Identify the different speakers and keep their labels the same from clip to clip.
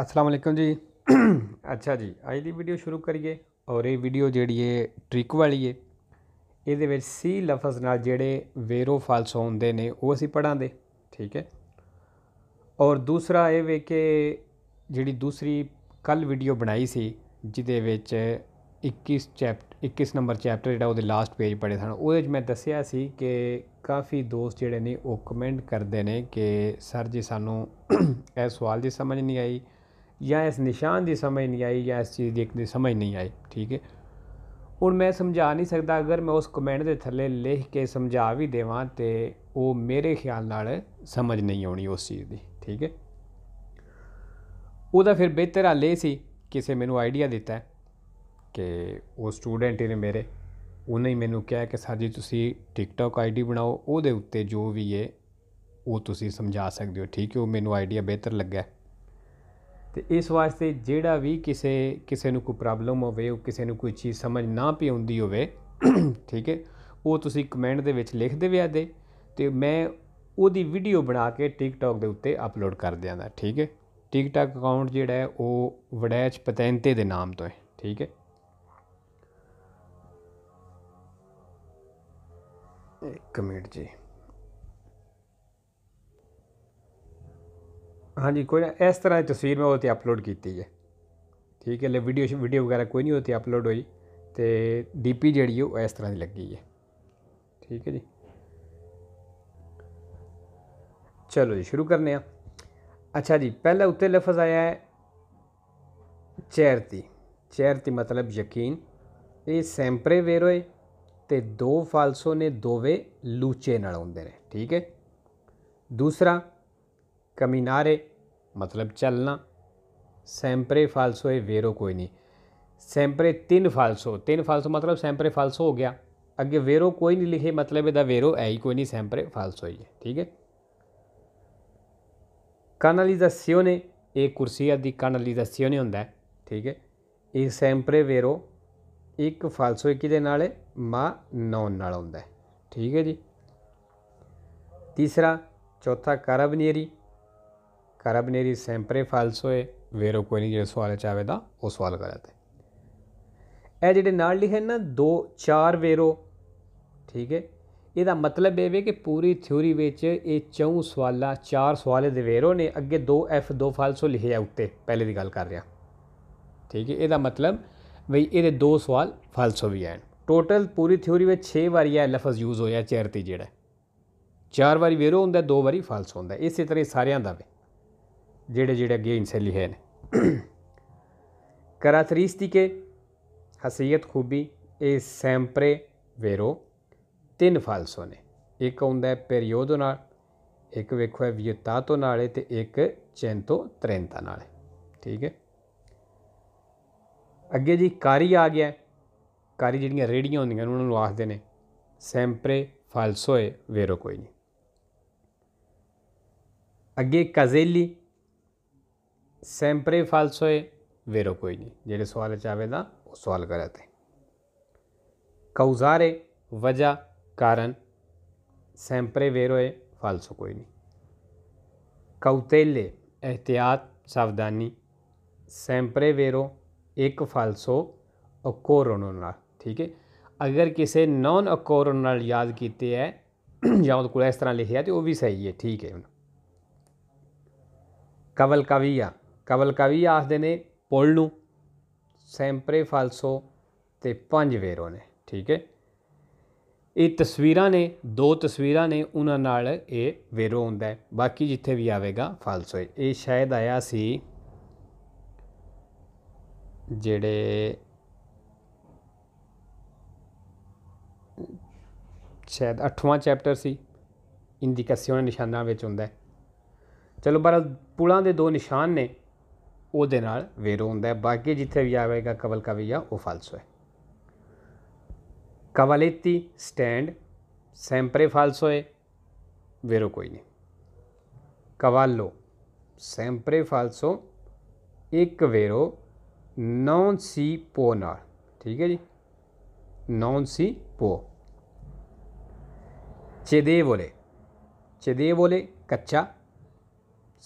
Speaker 1: ਅਸਲਾਮ ਅਲੈਕਮ ਜੀ ਅੱਛਾ ਜੀ ਅੱਜ ਦੀ ਵੀਡੀਓ ਸ਼ੁਰੂ ਕਰੀਏ ਔਰ ਇਹ ਵੀਡੀਓ ਜਿਹੜੀ ਏ ਟ੍ਰਿਕ ਵਾਲੀ ਏ ਇਹਦੇ ਵਿੱਚ ਸੀ ਲਫ਼ਜ਼ ਨਾਲ ਜਿਹੜੇ ਵੇਰੋ ਫਾਲਸ ਹੁੰਦੇ ਨੇ ਉਹ ਅਸੀਂ ਪੜਾਂਗੇ ਠੀਕ ਹੈ ਔਰ ਦੂਸਰਾ ਇਹ ਵੇ ਕਿ ਜਿਹੜੀ ਦੂਸਰੀ ਕੱਲ ਵੀਡੀਓ ਬਣਾਈ ਸੀ ਜਿਹਦੇ ਵਿੱਚ 21 ਚੈਪਟਰ 21 ਨੰਬਰ ਚੈਪਟਰ ਜਿਹੜਾ ਉਹਦੇ ਲਾਸਟ ਪੇਜ ਪੜੇ ਸਨ ਉਹਦੇ ਵਿੱਚ ਮੈਂ ਦੱਸਿਆ ਸੀ ਕਿ ਕਾਫੀ ਦੋਸਤ ਜਿਹੜੇ ਨੇ ਉਹ ਕਮੈਂਟ ਕਰਦੇ ਨੇ ਕਿ ਸਰ ਜੀ ਸਾਨੂੰ ਇਹ ਸਵਾਲ ਜੀ ਸਮਝ ਨਹੀਂ ਆਈ ਜਾਂ ਇਸ ਨਿਸ਼ਾਨ ਦੀ ਸਮਝ ਨਹੀਂ ਆਈ ਜਾਂ ਇਸ ਚੀਜ਼ ਦੀ ਇੱਕ ਦੀ ਸਮਝ ਨਹੀਂ ਆਈ ਠੀਕ ਹੈ ਹੁਣ ਮੈਂ ਸਮਝਾ ਨਹੀਂ ਸਕਦਾ ਅਗਰ ਮੈਂ ਉਸ ਕਮੈਂਟ ਦੇ ਥੱਲੇ ਲਿਖ ਕੇ ਸਮਝਾ ਵੀ ਦੇਵਾਂ ਤੇ ਉਹ ਮੇਰੇ ਖਿਆਲ ਨਾਲ ਸਮਝ ਨਹੀਂ ਆਉਣੀ ਉਸ ਚੀਜ਼ ਦੀ ਠੀਕ ਹੈ ਉਹਦਾ ਫਿਰ ਬਿਹਤਰ ਹੱਲ ਇਹ ਸੀ ਕਿਸੇ ਮੈਨੂੰ ਆਈਡੀਆ ਦਿੱਤਾ ਕਿ ਉਹ ਸਟੂਡੈਂਟ ਇਹਨੇ ਮੇਰੇ ਉਹਨੇ ਹੀ ਮੈਨੂੰ ਕਿਹਾ ਕਿ ਸਰ ਜੀ ਤੁਸੀਂ ਟਿਕਟੌਕ ਆਈਡੀ ਬਣਾਓ ਉਹਦੇ ਉੱਤੇ ਜੋ ਵੀ ਹੈ ਉਹ ਤੁਸੀਂ ਸਮਝਾ ਸਕਦੇ ਹੋ ਠੀਕ ਹੈ ਉਹ ਮੈਨੂੰ ਆਈਡੀਆ ਬਿਹਤਰ ਲੱਗਾ ਤੇ ਇਸ ਵਾਸਤੇ ਜਿਹੜਾ ਵੀ ਕਿਸੇ ਕਿਸੇ ਨੂੰ ਕੋਈ ਪ੍ਰੋਬਲਮ ਹੋਵੇ ਉਹ ਕਿਸੇ ਨੂੰ ਕੋਈ ਚੀਜ਼ ਸਮਝ ਨਾ ਪਈ ਹੁੰਦੀ ਹੋਵੇ ਠੀਕ ਹੈ ਉਹ ਤੁਸੀਂ ਕਮੈਂਟ ਦੇ ਵਿੱਚ ਲਿਖ ਵਿਆ ਦੇ ਤੇ ਮੈਂ ਉਹਦੀ ਵੀਡੀਓ ਬਣਾ ਕੇ ਟਿਕਟੌਕ ਦੇ ਉੱਤੇ ਅਪਲੋਡ ਕਰ ਦਿਆਂਗਾ ਠੀਕ ਹੈ ਟਿਕਟੌਕ ਅਕਾਊਂਟ ਜਿਹੜਾ ਹੈ ਉਹ ਵੜੈਚ ਪਤੈਂਤੇ ਦੇ ਨਾਮ ਤੋਂ ਹੈ ਠੀਕ ਹੈ ਇੱਕ ਮਿੰਟ ਜੀ ਹਾਂਜੀ ਕੋਈ ਨਾ ਇਸ ਤਰ੍ਹਾਂ ਦੀ ਤਸਵੀਰ ਮੈਂ ਉਹ ਤੇ ਅਪਲੋਡ ਕੀਤੀ ਹੈ ਠੀਕ ਹੈ ਲੈ ਵੀਡੀਓ ਵੀਡੀਓ ਵਗੈਰਾ ਕੋਈ ਨਹੀਂ ਉਹ ਤੇ ਅਪਲੋਡ ਹੋਈ ਤੇ ਡੀਪੀ ਜਿਹੜੀ ਉਹ ਇਸ ਤਰ੍ਹਾਂ ਦੀ ਲੱਗੀ ਹੈ ਠੀਕ ਹੈ ਜੀ ਚਲੋ ਜੀ ਸ਼ੁਰੂ ਕਰਨੇ ਆ ਅੱਛਾ ਜੀ ਪਹਿਲਾ ਉੱਤੇ ਲਫ਼ਜ਼ ਆਇਆ ਹੈ ਚੈਰਤੀ ਚੈਰਤੀ ਮਤਲਬ ਯਕੀਨ ਇਹ ਸੈਂਪਰੇ ਵੇਰੋਏ ਤੇ ਦੋ ਫਾਲਸੋ ਨੇ ਦੋਵੇਂ ਲੂਚੇ ਨਾਲ ਹੁੰਦੇ ਨੇ ਠੀਕ ਹੈ ਦੂਸਰਾ ਕਮਿਨਾਰੇ ਮਤਲਬ ਚੱਲਣਾ ਸੈਂਪਰੇ ਫਾਲਸੋ ਇਹ ਵੇਰੋ ਕੋਈ ਨਹੀਂ ਸੈਂਪਰੇ ਤਿੰਨ ਫਾਲਸੋ ਤਿੰਨ ਫਾਲਸੋ ਮਤਲਬ ਸੈਂਪਰੇ ਫਾਲਸੋ ਹੋ ਗਿਆ ਅੱਗੇ ਵੇਰੋ ਕੋਈ ਨਹੀਂ ਲਿਖੇ ਮਤਲਬ ਇਹਦਾ ਵੇਰੋ ਹੈ ਹੀ ਕੋਈ ਨਹੀਂ ਸੈਂਪਰੇ ਫਾਲਸੋ ਹੀ ਹੈ ਠੀਕ ਹੈ ਕਨਲਿਜ਼ਾਸੀਓਨੇ ਇਹ ਕੁਰਸੀਆ ਦੀ ਕਨਲਿਜ਼ਾਸੀਓਨੇ ਹੁੰਦਾ ਹੈ ਠੀਕ ਹੈ ਇਹ ਸੈਂਪਰੇ ਵੇਰੋ ਇੱਕ ਫਾਲਸੋ ਇੱਕ ਦੇ ਨਾਲ ਮਾ ਨੌਨ ਨਾਲ ਹੁੰਦਾ ਹੈ ਠੀਕ ਹੈ ਜੀ ਤੀਸਰਾ ਚੌਥਾ ਕਾਰਬਨੀਰੀ carabinieri ਸੈਂਪਰੇ ਫਾਲਸ ਹੋਏ ਵੇਰੋ ਕੋਈ ਨਹੀਂ ਜਿਹੜੇ ਸਵਾਲ ਚ ਆਵੇ ਦਾ ਉਹ ਸਵਾਲ ਗਲਤ ਹੈ ਇਹ ਜਿਹੜੇ ਨਾਲ ਲਿਖੇ ਨਾ 2 4 ਵੇਰੋ ਠੀਕ ਹੈ ਇਹਦਾ ਮਤਲਬ ਇਹ ਵੇ ਕਿ ਪੂਰੀ ਥਿਉਰੀ ਵਿੱਚ ਇਹ ਚੌਂ ਸਵਾਲਾ ਚਾਰ ਸਵਾਲੇ ਦੇ ਵੇਰੋ ਨੇ ਅੱਗੇ 2 ਐਫ 2 ਫਾਲਸੋ ਲਿਖੇ ਆ ਉੱਤੇ ਪਹਿਲੇ ਦੀ ਗੱਲ ਕਰ ਰਿਹਾ ਠੀਕ ਹੈ ਇਹਦਾ ਮਤਲਬ ਵੀ ਇਹਦੇ ਦੋ ਸਵਾਲ ਫਾਲਸੋ ਵੀ ਆਣ ਟੋਟਲ ਪੂਰੀ ਥਿਉਰੀ ਵਿੱਚ 6 ਵਾਰੀ ਇਹ ਲਫ਼ਜ਼ ਯੂਜ਼ ਹੋਇਆ ਚੈਰਤੀ ਜਿਹੜਾ ਚਾਰ ਵਾਰੀ ਵੇਰੋ ਹੁੰਦਾ ਦੋ ਵਾਰੀ ਫਾਲਸੋ ਹੁੰਦਾ ਇਸੇ ਤਰ੍ਹਾਂ ਸਾਰਿਆਂ ਦਾ ਵੇ ਜਿਹੜੇ-ਜਿਹੜੇ ਅੱਗੇ ਇਨਸੇ ਲਿਖੇ ਨੇ ਕਰਾਤਰੀਸਟਿਕੇ हसीयत ਖੂਬੀ ਇਹ ਸੈਂਪਰੇ ਵੇਰੋ ਤਿੰਨ ਫਾਲਸੋ ਨੇ ਇੱਕ ਹੁੰਦਾ ਹੈ ਪੀਰੀਓਡੋ ਨਾਲ ਇੱਕ ਵੇਖੋ ਹੈ ਤੋਂ ਨਾਲੇ ਤੇ ਇੱਕ ਚੈਂਤੋ 30 ਨਾਲੇ ਠੀਕ ਹੈ ਅੱਗੇ ਜੀ ਕਾਰੀ ਆ ਗਿਆ ਕਾਰੀ ਜਿਹੜੀਆਂ ਰੇੜੀਆਂ ਹੁੰਦੀਆਂ ਉਹਨਾਂ ਨੂੰ ਆਖਦੇ ਨੇ ਸੈਂਪਰੇ ਫਾਲਸੋਏ ਵੇਰੋ ਕੋਈ ਨਹੀਂ ਅੱਗੇ ਕਜ਼ੇਲੀ sempre falso è vero કોઈ નહીં ਜਿਹੜੇ સવાલ ચાવેલા વો સવાલ કરાતે causare વજહ કારણ sempre vero è falso કોઈ નહીં cautele એહતિયાત સાવધાની sempre vero ਇੱਕ falso ਅਕੋਰਨ ਨਾਲ ਠੀਕ ਹੈ ਅਗਰ ਕਿਸੇ ਨੌਨ ਅਕੋਰਨ ਨਾਲ ਯਾਦ ਕੀਤੇ ਹੈ ਜਾਂ ਉਹਦੇ ਕੋਲ ਇਸ ਤਰ੍ਹਾਂ ਲਿਖਿਆ ਤੇ ਉਹ ਵੀ ਸਹੀ ਹੈ ਠੀਕ ਹੈ ਕਵਲ ਕਵੀਆ ਕਵਲ ਕਵੀ ਆਖਦੇ ਨੇ ਪੁੱਲ ਨੂੰ ਸੈਂਪਰੇ ਫਾਲਸੋ ਤੇ ਪੰਜ ਵੇਰੋ ਨੇ ਠੀਕ ਹੈ ਇਹ ਤਸਵੀਰਾਂ ਨੇ ਦੋ ਤਸਵੀਰਾਂ ਨੇ ਉਹਨਾਂ ਨਾਲ ਇਹ ਵੇਰੋ ਹੁੰਦਾ ਹੈ ਬਾਕੀ ਜਿੱਥੇ ਵੀ ਆਵੇਗਾ ਫਾਲਸੋ ਇਹ ਸ਼ਾਇਦ ਆਇਆ ਸੀ ਜਿਹੜੇ ਸ਼ਾਇਦ 8ਵਾਂ ਚੈਪਟਰ ਸੀ ਇੰਡੀਕੇਸ਼ਨ ਨਿਸ਼ਾਨਾਂ ਵਿੱਚ ਹੁੰਦਾ ਹੈ ਚਲੋ ਬਰ ਪੁਲਾਂ ਦੇ ਦੋ ਨਿਸ਼ਾਨ ਨੇ ਉਹਦੇ ਨਾਲ ਵੇਰੋ ਹੁੰਦਾ ਹੈ ਬਾਕੀ ਜਿੱਥੇ ਵੀ ਆਵੇਗਾ ਕਵਲ ਕਵਿਆ ਉਹ ਫਾਲਸੋ ਹੈ ਕਵਲੇਤੀ ਸਟੈਂਡ ਸੈਂਪਰੇ ਫਾਲਸੋ ਹੈ ਵੇਰੋ ਕੋਈ ਨਹੀਂ ਕਵਾਲੋ ਸੈਂਪਰੇ ਫਾਲਸੋ ਇੱਕ ਵੇਰੋ ਨੌਨ ਸੀ ਪੋ ਨਾਲ ਠੀਕ ਹੈ ਜੀ ਨੌਨ ਸੀ ਪੋ ਚੇਦੇ ਬੋਲੇ ਚੇਦੇ ਬੋਲੇ ਕੱਚਾ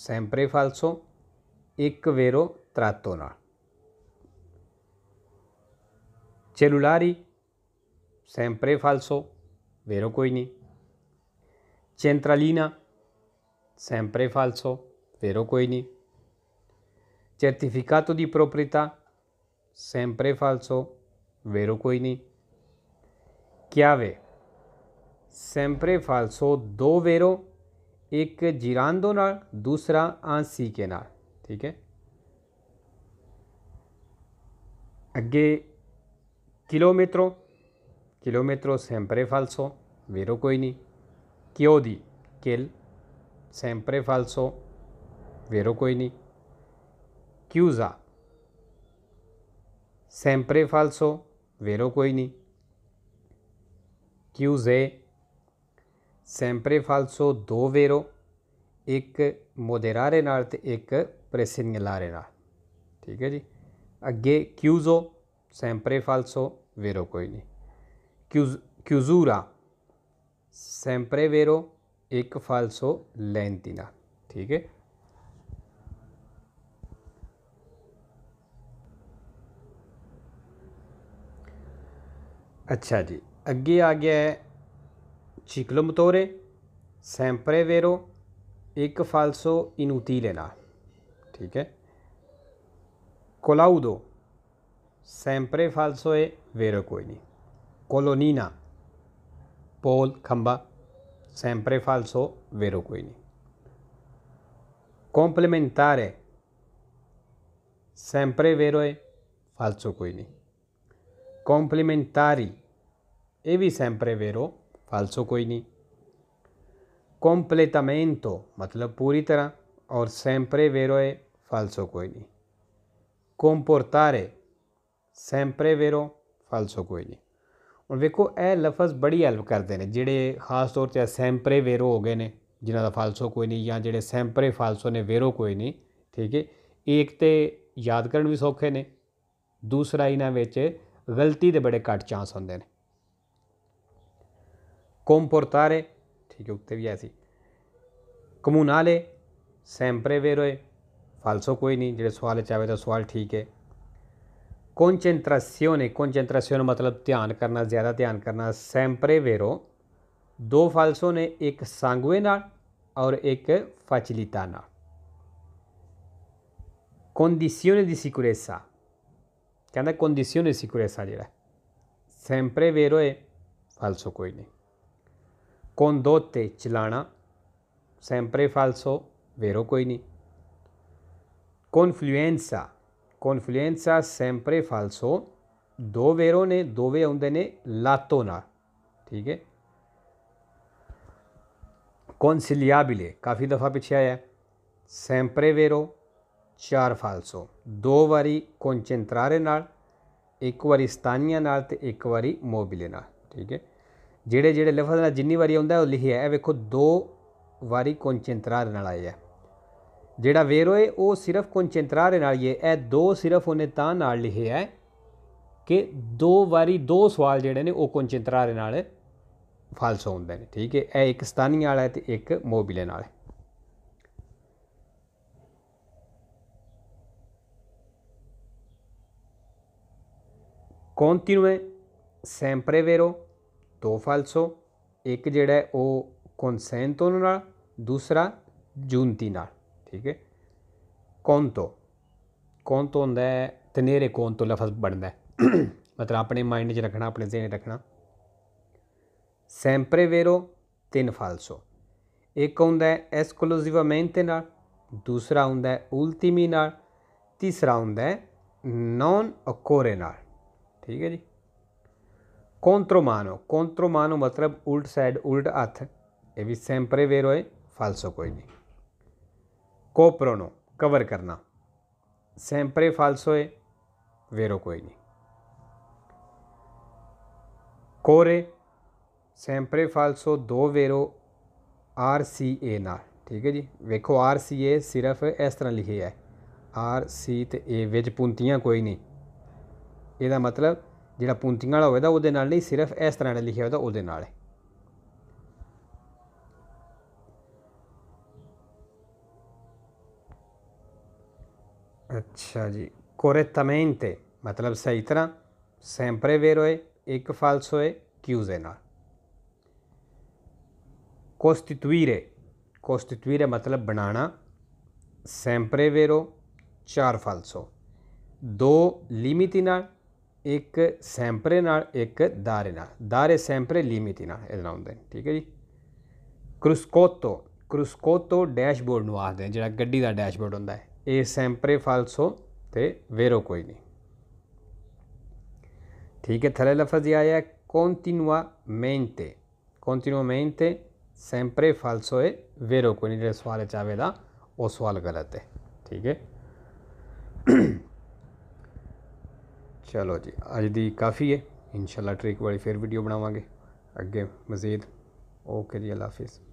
Speaker 1: ਸੈਂਪਰੇ ਫਾਲਸੋ એક વેરો ત્રાતોના cellulari sempre falso, vero coini. Centralina sempre falso, vero coini. Certificato di proprietà sempre falso, vero coini. Chiave sempre falso, दो वेरो एक जिरांदो नाल दूसरा आंसी के नाल ठीक है ਅੱਗੇ ਕਿਲੋਮੀਟਰੋ ਕਿਲੋਮੀਟਰੋ ਸੈਂਪਰੇ ਫਾਲਸੋ ਵੇਰੋ ਕੋਈ ਨਹੀਂ ਕਿਉ ਦੀ ਕਿਲ ਸੈਂਪਰੇ ਫਾਲਸੋ ਵੇਰੋ ਕੋਈ ਨਹੀਂ ਕਿਊਜ਼ਾ ਸੈਂਪਰੇ ਫਾਲਸੋ ਵੇਰੋ ਕੋਈ ਨਹੀਂ chiuse sempre falso do vero ਇੱਕ moderare ਨਾਲ ਤੇ ਇੱਕ ਪ੍ਰੈਸਿਨ ਲਾਰੇਰਾ ਠੀਕ ਹੈ ਜੀ ਅੱਗੇ ਕਿਊਜ਼ੋ ਸੈਂਪਰੇ ਫਾਲਸੋ ਵੇਰੋ ਕੋਈ ਨਹੀਂ ਕਿਊਜ਼ ਕਿਊਜ਼ੂਰਾ ਸੈਂਪਰੇ ਵੇਰੋ ਇੱਕ ਫਾਲਸੋ ਲੈਂਤੀਨਾ ਠੀਕ ਹੈ ਅੱਛਾ ਜੀ ਅੱਗੇ ਆ ਗਿਆ ਹੈ ਚਿਕਲਮਤੋਰੇ ਸੈਂਪਰੇ ਵੇਰੋ ਇੱਕ ਫਾਲਸੋ ਇਨੂਤੀ ਲੈਣਾ ठीक है कोलाउदो sempre falso è vero coini colonina pol khamba sempre falso vero coini complementare sempre vero e falso coini complementari evi sempre vero falso coini completamento मतलब पूरी तरह और sempre vero e falso ਕੋਈ ਨਹੀਂ comportare ਸੈਂਪਰੇ ਵੇਰੋ ਫਾਲਸੋ ਕੋਈ ਨਹੀਂ ਹੁਣ ਵੇਖੋ ਇਹ ਲਫ਼ਜ਼ ਬੜੀ ਹੈਲਪ ਕਰਦੇ ਨੇ ਜਿਹੜੇ ਖਾਸ ਤੌਰ ਤੇ ਸੈਂਪਰੇ ਵੇਰੋ ਹੋ ਗਏ ਨੇ ਜਿਨ੍ਹਾਂ ਦਾ ਫਾਲਸੋ ਕੋਈ ਨਹੀਂ ਜਾਂ ਜਿਹੜੇ ਸੈਂਪਰੇ ਫਾਲਸੋ ਨੇ ਵੇਰੋ ਕੋਈ ਨਹੀਂ ਠੀਕ ਹੈ ਇੱਕ ਤੇ ਯਾਦ ਕਰਨ ਵੀ ਸੌਖੇ ਨੇ ਦੂਸਰਾ ਇਹਨਾਂ ਵਿੱਚ ਗਲਤੀ ਦੇ ਬੜੇ ਘੱਟ ਚਾਂਸ ਹੁੰਦੇ ਨੇ ਕੰਪੋਰਟਾਰੇ ਠੀਕ ਹੈ ਉੱਤੇ ਵੀ ਐਸੀ ਕਮੂਨਾਲੇ ਸੈਂਪਰੇ ਵੇਰੋਏ ਫਾਲਸੋ ਕੋਈ ਨਹੀਂ ਜਿਹੜੇ ਸਵਾਲ ਚ ਆਵੇ ਤਾਂ ਸਵਾਲ ਠੀਕ ਹੈ ਕਨਸੈਂਟਰੇਸ਼ਨ ਹੈ ਮਤਲਬ ਧਿਆਨ ਕਰਨਾ ਜ਼ਿਆਦਾ ਧਿਆਨ ਕਰਨਾ ਸੈਂਪਰੇ ਵੇਰੋ ਦੋ ਫਾਲਸੋ ਨੇ ਇੱਕ ਸੰਗਵੇ ਨਾਲ ਔਰ ਇੱਕ ਫਾਚਿਲਿਤਾ ਨਾਲ ਕੰਡੀਸ਼ਨ ਦੀ ਸਿਕੁਰੇਸਾ ਕਹਿੰਦਾ ਕੰਡੀਸ਼ਨ ਦੀ ਸਿਕੁਰੇਸਾ ਜਿਹੜਾ ਸੈਂਪਰੇ ਵੇਰੋ ਹੈ ਫਾਲਸੋ ਕੋਈ ਨਹੀਂ ਕੋਨ ਦੋਤੇ ਚਲਾਣਾ ਸੈਂਪਰੇ ਫਾਲਸੋ ਵੇਰੋ ਕੋਈ ਨਹੀਂ ਕਨਫਲੂਐਂਸਾ ਕਨਫਲੂਐਂਸਾ ਸੈਂਪਰੇ ਫਾਲਸੋ ਦੋ ਵੇਰੋ ਨੇ ਦੋਵੇਂ ਆਉਂਦੇ ਨੇ ਲਾਤੋ ਨਾਲ ਠੀਕ ਹੈ ਕੌਨਸਿਲਿਆਬਿਲੇ ਕਾਫੀ ਦਫਾ ਪਿੱਛੇ ਆਇਆ ਸੈਂਪਰੇ ਵੇਰੋ ਚਾਰ ਫਾਲਸੋ ਦੋ ਵਾਰੀ ਕੋਂਚੈਂਟਰਾਰੇ ਨਾਲ ਇੱਕ ਵਾਰੀ ਸਤਾਨੀਆਂ ਨਾਲ ਤੇ ਇੱਕ ਵਾਰੀ ਮੋਬਿਲੇ ਨਾਲ ਠੀਕ ਹੈ ਜਿਹੜੇ ਜਿਹੜੇ ਲਫ਼ਜ਼ ਨਾਲ ਜਿੰਨੀ ਵਾਰੀ ਆਉਂਦਾ ਉਹ ਲਿਖਿਆ ਹੈ ਵੇਖੋ ਦੋ ਵਾਰੀ ਕੋਂਚੈਂਟਰਾਰੇ ਨਾਲ ਆਇਆ ਹੈ ਜਿਹੜਾ ਵੇਰੋਏ ਉਹ ਸਿਰਫ ਕੋਨਚੈਂਤਰਾਰੇ ਨਾਲ ਹੀ ਇਹ ਦੋ ਸਿਰਫ ਉਹਨੇ ਤਾਂ ਨਾਲ ਲਿਖਿਆ ਹੈ ਕਿ ਦੋ ਵਾਰੀ ਦੋ ਸਵਾਲ ਜਿਹੜੇ ਨੇ ਉਹ ਦੇ ਨਾਲ ਫਾਲਸ ਹੁੰਦੇ ਨੇ ਠੀਕ ਹੈ ਇਹ ਇੱਕ ਸਤਾਨੀ ਵਾਲਾ ਹੈ ਤੇ ਇੱਕ ਮੋਬਿਲੇ ਨਾਲ ਹੈ ਕੋਂਟੀਨਿਊ ਸੈਂਪਰੇ ਵੇਰੋ ਦੋ ਫਾਲਸੋ ਇੱਕ ਜਿਹੜਾ ਉਹ ਕਨਸੈਂਟੋ ਨਾਲ ਦੂਸਰਾ ਜੂਨਤੀ ਨਾਲ ਠੀਕ ਹੈ ਕੌਨ ਤੋਂ ਹੁੰਦਾ ਹੈ ਤਨੇਰੇ ਕੌਨ ਲਫ਼ਜ਼ ਬਣਦਾ ਮਤਲਬ ਆਪਣੇ ਮਾਈਂਡ 'ਚ ਰੱਖਣਾ ਆਪਣੇ ਜ਼ਿਹਨ ਰੱਖਣਾ ਸੈਂਪਰੇ ਵੇਰੋ ਤਿੰਨ ਫਾਲਸੋ ਇੱਕ ਹੁੰਦਾ ਹੈ ਐਸਕਲੂਸਿਵamente ਨਾਲ ਦੂਸਰਾ ਹੁੰਦਾ ਹੈ ਉਲਤੀਮੀ ਨਾਲ ਤੀਸਰਾ ਹੁੰਦਾ ਹੈ ਨੌਨ ਅਕੋਰੇ ਨਾਲ ਠੀਕ ਹੈ ਜੀ ਕੋਂਟਰੋਮਾਨੋ ਕੋਂਟਰੋਮਾਨੋ ਮਤਲਬ ਉਲਟ ਸਾਈਡ ਉਲਟ ਹੱਥ ਇਹ ਵੀ ਸੈਂਪਰੇ ਵੇਰੋਏ ਫਾਲਸੋ ਕੋਈ ਨਹੀਂ ਕੋਪਰੋ ਕਵਰ ਕਰਨਾ ਸੈਂਪਰੇ ਫਾਲਸ ਹੋਏ ਵੇਰੋ ਕੋਈ ਨਹੀਂ ਕੋਰੇ ਸੈਂਪਰੇ ਫਾਲਸੋ ਦੋ ਵੇਰੋ ਆਰ ਸੀ ਏ ਨਾਲ ਠੀਕ ਹੈ ਜੀ ਵੇਖੋ ਆਰ ਸੀ ਏ ਸਿਰਫ ਇਸ ਤਰ੍ਹਾਂ ਲਿਖਿਆ ਹੈ ਆਰ ਸੀ ਤੇ ਏ ਵਿੱਚ ਪੁੰਤੀਆਂ ਕੋਈ ਨਹੀਂ ਇਹਦਾ ਮਤਲਬ ਜਿਹੜਾ ਪੁੰਤੀਆਂ ਵਾਲਾ ਹੋਵੇਗਾ ਉਹਦੇ ਨਾਲ ਨਹੀਂ ਸਿਰਫ ਇਸ ਤਰ੍ਹਾਂ ਲਿਖਿਆ ਹੋਵੇਗਾ ਉਹਦੇ ਨਾਲ ਹੈ ਅੱਛਾ ਜੀ ਕੋਰੇਟamente ਮਤਲਬ ਸਹੀ ਤਰ੍ਹਾਂ ਸੈਂਪਰੇ ਵੇਰੋਏ ਇੱਕ ਫਾਲਸੋਏ ਜ਼ੇ ਨਾਲ ਕੋਸਟਿਟੂਇਰੇ ਕੋਸਟਿਟੂਇਰੇ ਮਤਲਬ ਬਣਾਣਾ ਸੈਂਪਰੇ ਵੇਰੋ ਚਾਰ ਫਾਲਸੋ ਦੋ ਲਿਮਿਟੀ ਨਾਲ ਇੱਕ ਸੈਂਪਰੇ ਨਾਲ ਇੱਕ ਦਾਰੇ ਨਾਲ ਦਾਰੇ ਸੈਂਪਰੇ ਲਿਮਿਟੀ ਨਾਲ ਇਹਦਾ ਨਾਮ ਹੁੰਦੇ ਠੀਕ ਹੈ ਜੀ ਕ੍ਰੁਸਕੋਟੋ ਕ੍ਰੁਸਕੋਟੋ ਡੈਸ਼ਬੋਰਡ ਨੂੰ ਆਖਦੇ ਜਿਹੜਾ ਗੱਡੀ ਦਾ ਡੈਸ਼ਬੋਰਡ ਹੁੰਦਾ ਹੈ એ sempre falso તે vero કોઈ નહીં ठीक है थले लफज ये आया continuamente continuamente sempre falso e vero कोई नहीं सवाल चाहे दा वो सवाल गलत है ठीक है चलो जी अज की काफ़ी है इंशाल्लाह ट्रिक वाली फिर वीडियो बनावे अगे मजीद ओके जी अल्लाह हाफिज़